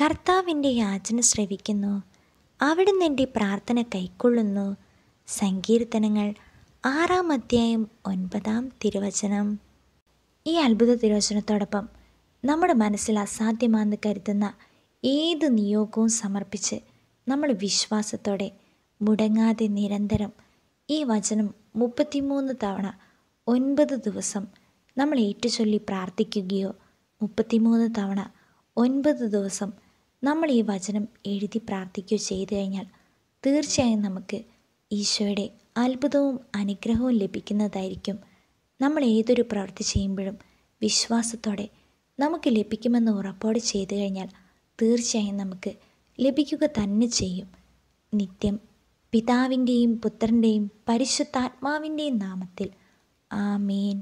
കർത്താവിൻ്റെ യാചന ശ്രവിക്കുന്നു അവിടുന്ന് എൻ്റെ പ്രാർത്ഥന കൈക്കൊള്ളുന്നു സങ്കീർത്തനങ്ങൾ ആറാം അധ്യായം ഒൻപതാം തിരുവചനം ഈ അത്ഭുത തിരുവചനത്തോടൊപ്പം നമ്മുടെ മനസ്സിൽ അസാധ്യമാണെന്ന് കരുതുന്ന ഏത് നിയോഗവും സമർപ്പിച്ച് നമ്മൾ വിശ്വാസത്തോടെ മുടങ്ങാതെ നിരന്തരം ഈ വചനം മുപ്പത്തിമൂന്ന് തവണ ഒൻപത് ദിവസം നമ്മൾ ഏറ്റുചൊല്ലി പ്രാർത്ഥിക്കുകയോ മുപ്പത്തിമൂന്ന് തവണ ഒൻപത് ദിവസം നമ്മൾ ഈ വചനം എഴുതി പ്രാർത്ഥിക്കുകയോ ചെയ്തു കഴിഞ്ഞാൽ തീർച്ചയായും നമുക്ക് ഈശോയുടെ അത്ഭുതവും അനുഗ്രഹവും ലഭിക്കുന്നതായിരിക്കും നമ്മൾ ഏതൊരു പ്രവൃത്തി ചെയ്യുമ്പോഴും വിശ്വാസത്തോടെ നമുക്ക് ലഭിക്കുമെന്ന് ഉറപ്പോടെ ചെയ്തു കഴിഞ്ഞാൽ തീർച്ചയായും നമുക്ക് ലഭിക്കുക തന്നെ ചെയ്യും നിത്യം പിതാവിൻ്റെയും പുത്രൻ്റെയും പരിശുദ്ധാത്മാവിൻ്റെയും നാമത്തിൽ ആമേൻ